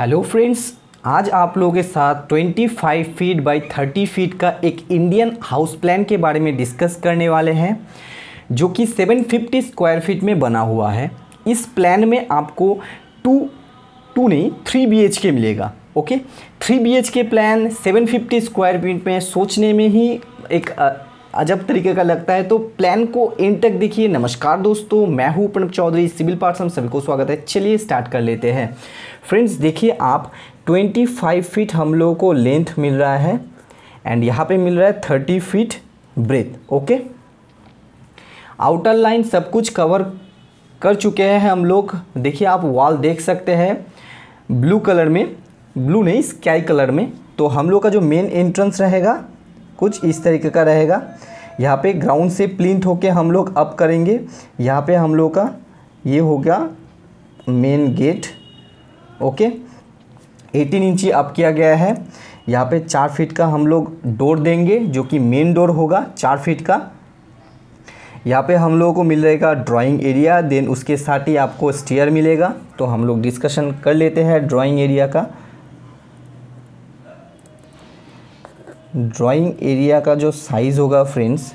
Hello friends आज आप लोगों के साथ 25 फीट बाय 30 फीट का एक इंडियन हाउस प्लान के बारे में डिस्कस करने वाले हैं जो कि 750 स्क्वायर फीट में बना हुआ है इस प्लान में आपको टू टू नहीं थ्री बी के मिलेगा okay three B K plan 750 square feet में सोचने में ही एक अजब तरीके का लगता है तो प्लान को इन तक देखिए नमस्कार दोस्तों मैं हूं प्रणब चौधरी सिविल पार्ट्स हम सभी को स्वागत है चलिए स्टार्ट कर लेते हैं फ्रेंड्स देखिए आप 25 फीट हम लोगों को लेंथ मिल रहा है एंड यहाँ पे मिल रहा है 30 feet breadth okay outer line सब कुछ कवर कर चुके हैं हम लोग देखिए आप वॉल देख सकते हैं ब्लू कलर में ब्लू नहीं स्काई कलर में तो हम लोग का जो मेन एंट्रेंस रहेगा कुछ इस तरीके का रहेगा यहाँ पे ग्राउंड से प्लिंथ होके हम लोग अप करेंगे यहाँ पे हम लोग का ये हो गया मेन गेट ओके 18 इंची अप किया गया है यहाँ पे चार फीट का हम लोग डोर देंगे जो कि मेन डोर होगा चार फीट का यहाँ पे हम लोगों को मिल रहेगा ड्राइंग एरिया देन उसके साथ ही आपको स्टेयर मिलेगा तो हम लोग डिस्कशन कर लेते हैं ड्राइंग एरिया का ड्राइंग एरिया का जो साइज़ होगा friends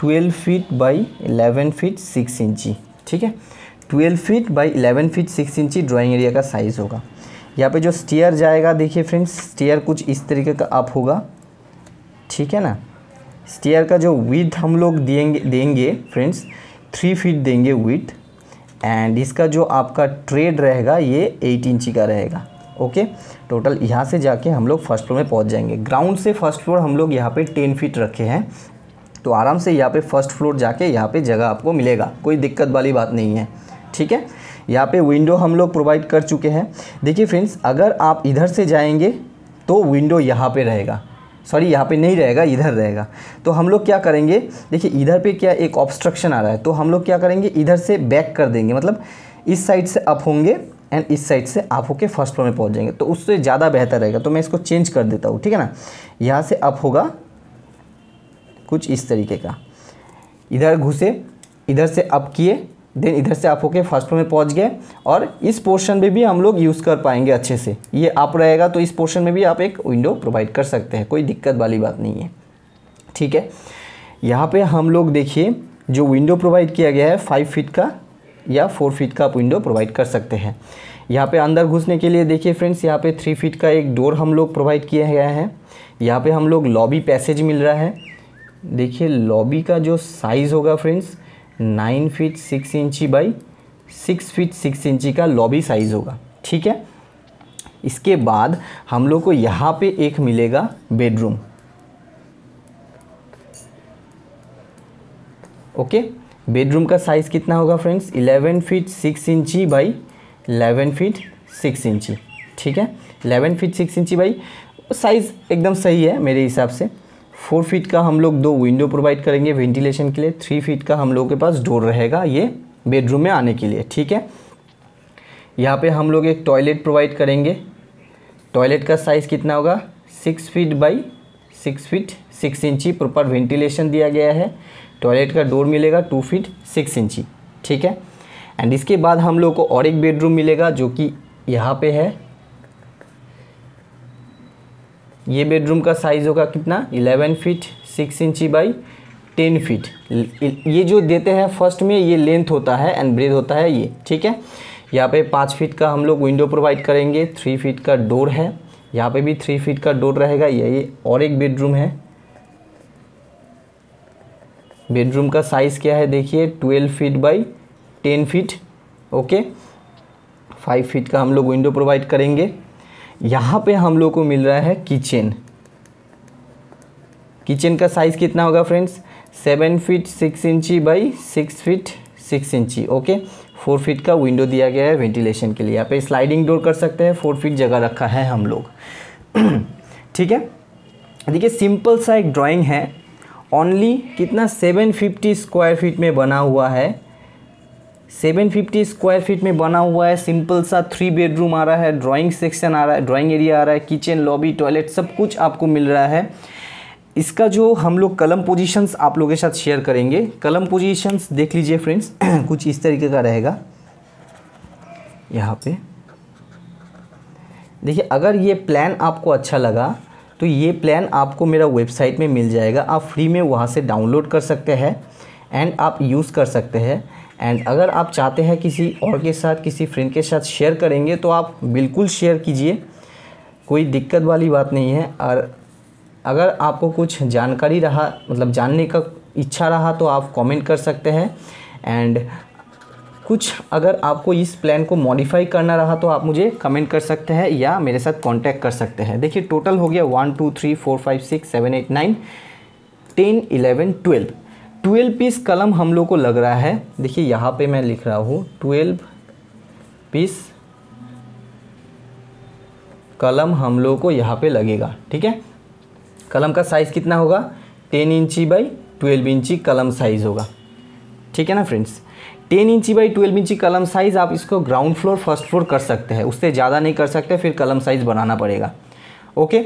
twelve feet by 11 feet six inch ठीक है twelve feet by 11 feet six inch drawing area का साइज़ होगा यहाँ पे जो स्टेयर जाएगा देखिए फ्रेंड्स स्टेयर कुछ इस तरीके का अप होगा ठीक है ना स्टेयर का जो विथ हम लोग देंगे देंगे फ्रेंड्स थ्री फीट देंगे विथ एंड इसका जो आपका ट्रेड रहेगा ये एट इंची का रहेगा ओके टोटल यहाँ से जाके हम लोग फर्स्ट फ्लोर में पहुँच जाएंगे ग्राउंड से फर्स्ट फ्लोर हम लोग यहाँ पे टेन फीट रखे हैं तो आराम से यहाँ पे फर्स्ट फ्लोर जाके यहाँ पे जगह आपको मिलेगा कोई दिक्कत वाली बात नहीं है ठीक है यहाँ पे विंडो हम लोग प्रोवाइड कर चुके हैं देखिए फ्रेंड्स अगर आप इधर से जाएंगे तो विंडो यहाँ पे रहेगा सॉरी यहाँ पे नहीं रहेगा इधर रहेगा तो हम लोग क्या करेंगे देखिए इधर पे क्या एक ऑब्स्ट्रक्शन आ रहा है तो हम लोग क्या करेंगे इधर से बैक कर देंगे मतलब इस साइड से अप होंगे एंड इस साइड से आप होके फर्स्ट फ्लोर में पहुंच जाएंगे तो उससे ज़्यादा बेहतर रहेगा तो मैं इसको चेंज कर देता हूँ ठीक है ना यहाँ से अप होगा कुछ इस तरीके का इधर घुसे इधर से अप किए देन इधर से आप होके फर्स्ट फ्लोर में पहुंच गए और इस पोर्शन में भी हम लोग यूज़ कर पाएंगे अच्छे से ये आप रहेगा तो इस पोर्शन में भी आप एक विंडो प्रोवाइड कर सकते हैं कोई दिक्कत वाली बात नहीं है ठीक है यहाँ पे हम लोग देखिए जो विंडो प्रोवाइड किया गया है फाइव फीट का या फोर फीट का आप विंडो प्रोवाइड कर सकते हैं यहाँ पे अंदर घुसने के लिए देखिए फ्रेंड्स यहाँ पे थ्री फीट का एक डोर हम लोग प्रोवाइड किया गया है यहाँ पे हम लोग लॉबी पैसेज मिल रहा है देखिए लॉबी का जो साइज़ होगा friends nine feet six inch by six feet six inch का लॉबी साइज़ होगा ठीक है इसके बाद हम लोग को यहाँ पे एक मिलेगा बेडरूम ओके okay? बेडरूम का साइज़ कितना होगा फ्रेंड्स 11 फीट 6 इंची बाई 11 फीट 6 इंची ठीक है 11 फीट 6 इंची बाई साइज़ एकदम सही है मेरे हिसाब से फोर फीट का हम लोग दो विंडो प्रोवाइड करेंगे वेंटिलेशन के लिए थ्री फीट का हम लोग के पास डोर रहेगा ये बेडरूम में आने के लिए ठीक है यहाँ पे हम लोग एक टॉयलेट प्रोवाइड करेंगे टॉयलेट का साइज़ कितना होगा six feet by six feet six inch proper ventilation दिया गया है टॉयलेट का डोर मिलेगा टू फीट सिक्स इंची ठीक है एंड इसके बाद हम लोग को और एक बेडरूम मिलेगा जो कि यहाँ पे है ये बेडरूम का साइज़ होगा कितना eleven feet six inch by ten feet ये जो देते हैं फर्स्ट में ये लेंथ होता है एंड ब्रेथ होता है ये ठीक है यहाँ पे पाँच फीट का हम लोग विंडो प्रोवाइड करेंगे थ्री फीट का डोर है यहाँ पे भी थ्री फीट का डोर रहेगा ये और एक बेडरूम है बेडरूम का साइज़ क्या है देखिए twelve feet by ten feet okay five feet का हम लोग विंडो प्रोवाइड करेंगे यहाँ पे हम लोग को मिल रहा है किचन किचन का साइज़ कितना होगा friends seven feet six inch by six feet six inch okay four feet का विंडो दिया गया है वेंटिलेशन के लिए यहाँ पे स्लाइडिंग डोर कर सकते हैं फोर फीट जगह रखा है हम लोग ठीक है देखिए सिंपल सा एक ड्राइंग है ओनली कितना 750 स्क्वायर फीट में बना हुआ है 750 स्क्वायर फीट में बना हुआ है सिंपल सा थ्री बेडरूम आ रहा है ड्राइंग सेक्शन आ रहा है ड्राइंग एरिया आ रहा है किचन लॉबी टॉयलेट सब कुछ आपको मिल रहा है इसका जो हम लोग कलम पोजीशंस आप लोगों के साथ शेयर करेंगे कलम पोजीशंस देख लीजिए फ्रेंड्स कुछ इस तरीके का रहेगा यहाँ पे देखिए अगर ये प्लान आपको अच्छा लगा तो ये प्लान आपको मेरा वेबसाइट में मिल जाएगा आप फ्री में वहाँ से डाउनलोड कर सकते हैं एंड आप यूज़ कर सकते हैं एंड अगर आप चाहते हैं किसी और के साथ किसी फ्रेंड के साथ शेयर करेंगे तो आप बिल्कुल शेयर कीजिए कोई दिक्कत वाली बात नहीं है और अगर आपको कुछ जानकारी रहा मतलब जानने का इच्छा रहा तो आप कमेंट कर सकते हैं एंड कुछ अगर आपको इस प्लान को मॉडिफाई करना रहा तो आप मुझे कमेंट कर सकते हैं या मेरे साथ कांटेक्ट कर सकते हैं देखिए टोटल हो गया one two three four five six seven eight nine ten eleven twelve twelve piece column हम लोग को लग रहा है देखिए यहाँ पे मैं लिख रहा हूँ ट्वेल्व पीस कलम हम लोग को यहाँ पे लगेगा ठीक है कलम का साइज़ कितना होगा ten inch by twelve inch column size होगा ठीक है ना friends ten inch by twelve inch column size आप इसको ग्राउंड फ्लोर फर्स्ट फ्लोर कर सकते हैं उससे ज़्यादा नहीं कर सकते फिर कलम साइज़ बनाना पड़ेगा ओके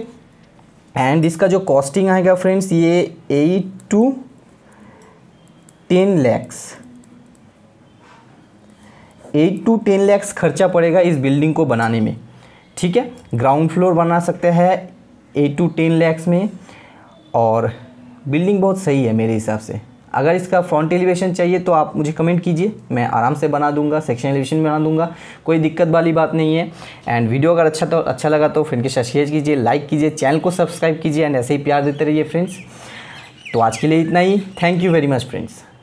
एंड इसका जो कॉस्टिंग आएगा फ्रेंड्स ये eight to ten lakhs eight to ten lakhs खर्चा पड़ेगा इस बिल्डिंग को बनाने में ठीक है ग्राउंड फ्लोर बना सकते हैं एट टू टेन लैक्स में और बिल्डिंग बहुत सही है मेरे हिसाब से अगर इसका फ्रंट एलिवेशन चाहिए तो आप मुझे कमेंट कीजिए मैं आराम से बना दूंगा सेक्शन एलिवेशन बना दूंगा कोई दिक्कत वाली बात नहीं है एंड वीडियो अगर अच्छा तो अच्छा लगा तो फ्रेंड के साथ शेयर कीजिए लाइक कीजिए चैनल को सब्सक्राइब कीजिए एंड ऐसे ही प्यार देते रहिए फ्रेंड्स तो आज के लिए इतना ही thank you very much friends